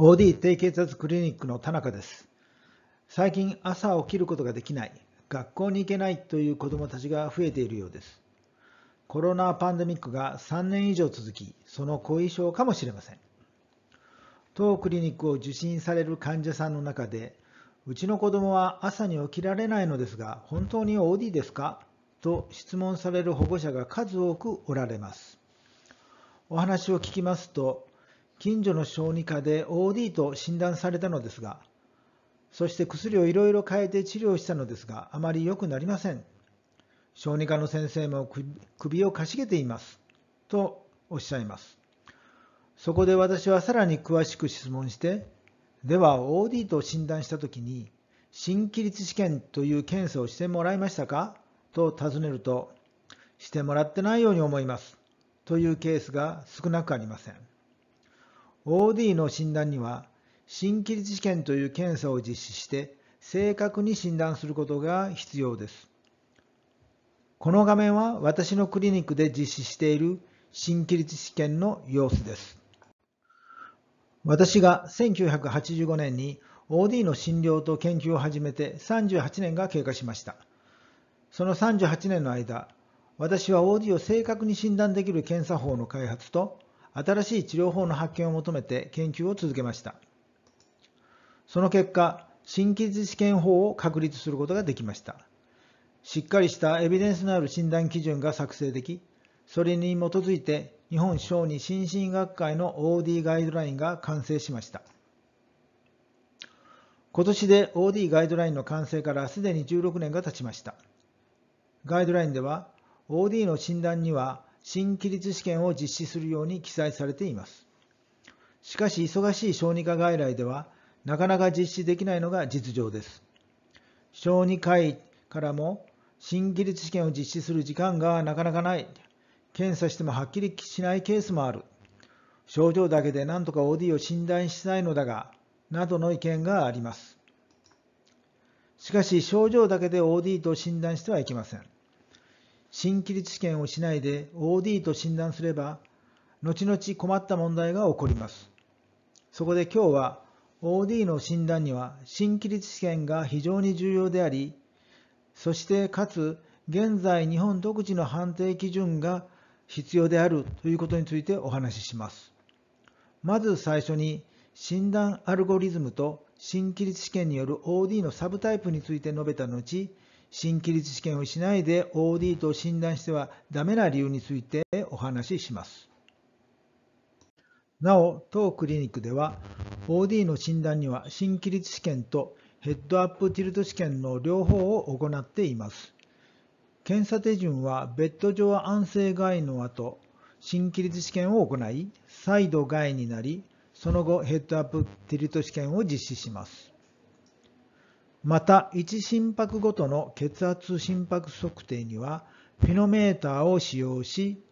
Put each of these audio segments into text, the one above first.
OD 低血圧クリニックの田中です最近朝起きることができない学校に行けないという子どもたちが増えているようですコロナパンデミックが3年以上続きその後遺症かもしれません当クリニックを受診される患者さんの中でうちの子どもは朝に起きられないのですが本当に OD ですかと質問される保護者が数多くおられますお話を聞きますと近所の小児科で OD と診断されたのですが、そして薬をいろいろ変えて治療したのですが、あまり良くなりません。小児科の先生も首をかしげています。とおっしゃいます。そこで私はさらに詳しく質問して、では OD と診断した時に、新規律試験という検査をしてもらいましたかと尋ねると、してもらってないように思います。というケースが少なくありません。OD の診断には、新規律試験という検査を実施して、正確に診断することが必要です。この画面は私のクリニックで実施している新規律試験の様子です。私が1985年に OD の診療と研究を始めて38年が経過しました。その38年の間、私は OD を正確に診断できる検査法の開発と、新しい治療法の発見を求めて研究を続けました。その結果、新規知試験法を確立することができました。しっかりしたエビデンスのある診断基準が作成でき、それに基づいて日本小児心身学会の OD ガイドラインが完成しました。今年で OD ガイドラインの完成からすでに16年が経ちました。ガイドラインでは OD の診断には新規律試験を実施するように記載されています。しかし忙しい小児科外来ではなかなか実施できないのが実情です。小児科医からも新規律試験を実施する時間がなかなかない。検査してもはっきりしないケースもある。症状だけでなんとか OD を診断したいのだが、などの意見があります。しかし症状だけで OD と診断してはいけません。新規律試験をしないで OD と診断すれば、後々困った問題が起こります。そこで今日は OD の診断には新規律試験が非常に重要であり、そしてかつ現在日本独自の判定基準が必要であるということについてお話しします。まず最初に診断アルゴリズムと新規律試験による OD のサブタイプについて述べた後、新規律試験をしないで OD と診断してはダメな理由についてお話しします。なお、当クリニックでは OD の診断には新規律試験とヘッドアップティルト試験の両方を行っています。検査手順はベッド上安静外の後、新規律試験を行い、再度外になり、その後ヘッドアップティルト試験を実施します。また1心拍ごとの血圧心拍測定にはフィノメーターを使用し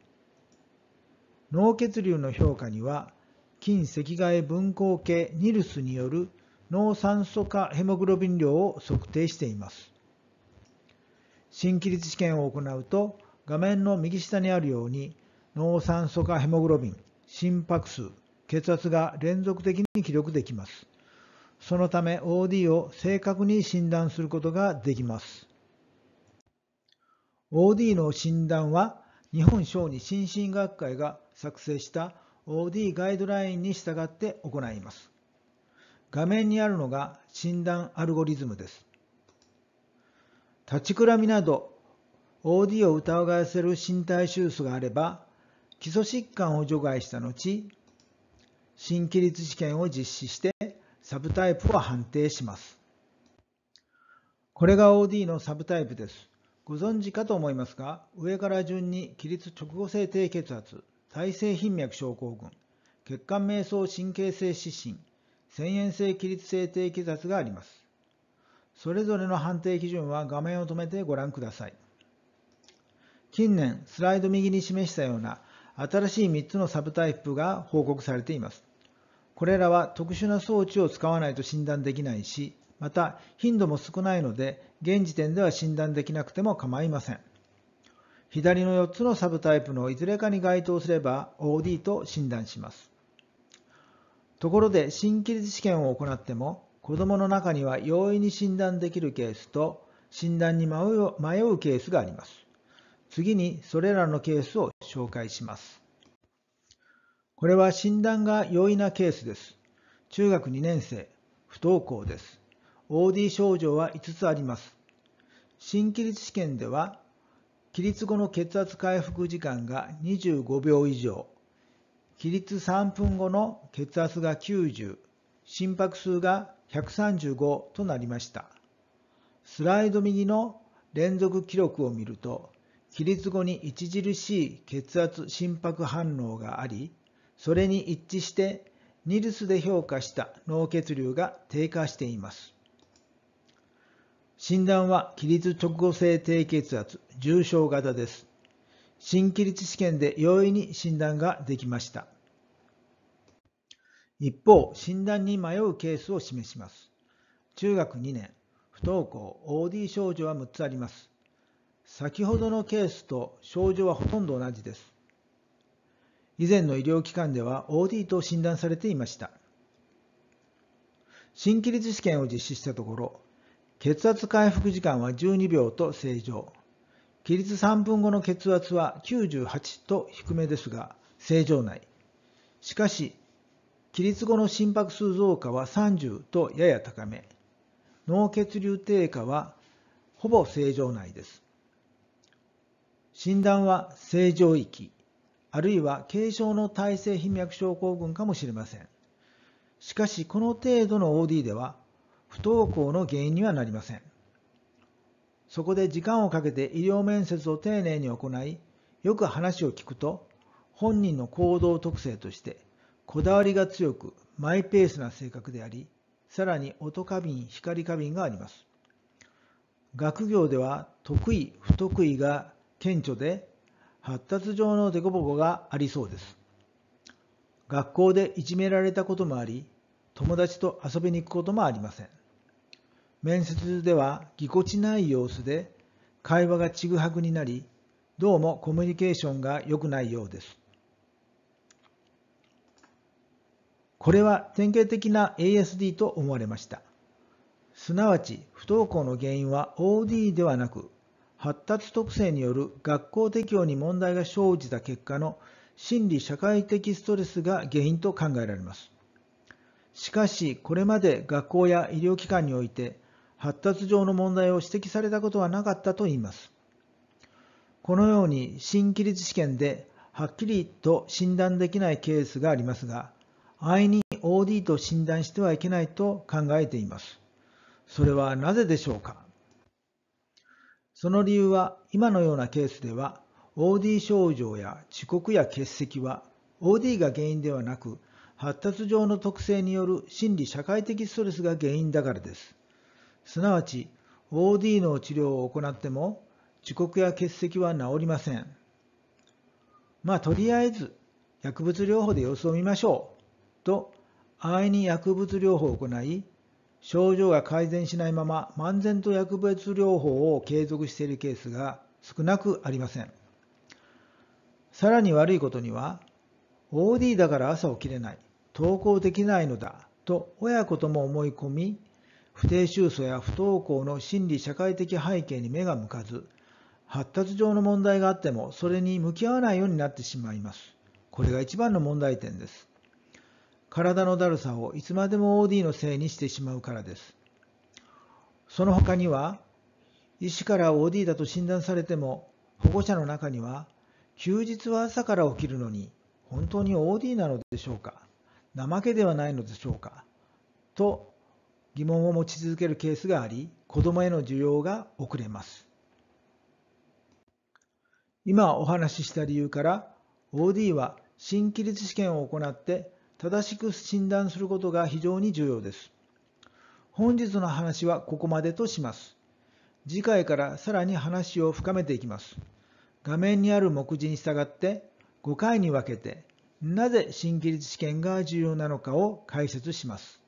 脳血流の評価には近赤外分光系ニルスによる脳酸素化ヘモグロビン量を測定しています新規律試験を行うと画面の右下にあるように脳酸素化ヘモグロビン心拍数血圧が連続的に記録できますそのため OD を正確に診断することができます。OD の診断は日本小児心身学会が作成した OD ガイドラインに従って行います。画面にあるのが診断アルゴリズムです。立ちくらみなど OD を疑わせる身体手術があれば基礎疾患を除外した後新規律試験を実施してサブタイプを判定します。これが OD のサブタイプです。ご存知かと思いますが、上から順に起立直後性低血圧、耐性頻脈症候群、血管迷走神経性失神、遷延性起立性低血圧があります。それぞれの判定基準は画面を止めてご覧ください。近年、スライド右に示したような新しい3つのサブタイプが報告されています。これらは特殊な装置を使わないと診断できないし、また頻度も少ないので、現時点では診断できなくても構いません。左の4つのサブタイプのいずれかに該当すれば OD と診断します。ところで、新規律試験を行っても、子どもの中には容易に診断できるケースと、診断に迷うケースがあります。次に、それらのケースを紹介します。これは診断が容易なケースです。中学2年生、不登校です。OD 症状は5つあります。新規律試験では、起立後の血圧回復時間が25秒以上、起立3分後の血圧が90、心拍数が135となりました。スライド右の連続記録を見ると、起立後に著しい血圧心拍反応があり、それに一致してニルスで評価した脳血流が低下しています。診断は起立直後性低血圧重症型です。新起立試験で容易に診断ができました。一方、診断に迷うケースを示します。中学2年、不登校 OD 症状は6つあります。先ほどのケースと症状はほとんど同じです。以前の医療機関では OD と診断されていました新規律試験を実施したところ血圧回復時間は12秒と正常起立3分後の血圧は98と低めですが正常内しかし起立後の心拍数増加は30とやや高め脳血流低下はほぼ正常内です診断は正常域あるいは軽症の耐性頻脈症候群かもしれません。しかし、この程度の OD では、不登校の原因にはなりません。そこで時間をかけて医療面接を丁寧に行い、よく話を聞くと、本人の行動特性として、こだわりが強く、マイペースな性格であり、さらに音過敏、光過敏があります。学業では得意、不得意が顕著で、発達上の凸凹がありそうです。学校でいじめられたこともあり、友達と遊びに行くこともありません。面接ではぎこちない様子で、会話がちぐはぐになり、どうもコミュニケーションが良くないようです。これは典型的な ASD と思われました。すなわち、不登校の原因は OD ではなく発達特性による学校適応に問題が生じた結果の心理社会的ストレスが原因と考えられます。しかし、これまで学校や医療機関において発達上の問題を指摘されたことはなかったといいます。このように新規律試験ではっきりと診断できないケースがありますが、安易に OD と診断してはいけないと考えています。それはなぜでしょうかその理由は今のようなケースでは OD 症状や遅刻や欠席は OD が原因ではなく発達上の特性による心理社会的ストレスが原因だからです。すなわち OD の治療を行っても遅刻や欠席は治りません。まあとりあえず薬物療法で様子を見ましょうと安易に薬物療法を行い症状が改善しないまま漫然と薬物療法を継続しているケースが少なくありませんさらに悪いことには OD だから朝起きれない登校できないのだと親子とも思い込み不定収素や不登校の心理社会的背景に目が向かず発達上の問題があってもそれに向き合わないようになってしまいますこれが一番の問題点です体のだるさをいつまでも OD のせいにしてしまうからです。その他には、医師から OD だと診断されても、保護者の中には、休日は朝から起きるのに、本当に OD なのでしょうか怠けではないのでしょうかと疑問を持ち続けるケースがあり、子供への需要が遅れます。今お話しした理由から、OD は新規律試験を行って正しく診断することが非常に重要です。本日の話はここまでとします。次回からさらに話を深めていきます。画面にある目次に従って5回に分けてなぜ新規律試験が重要なのかを解説します。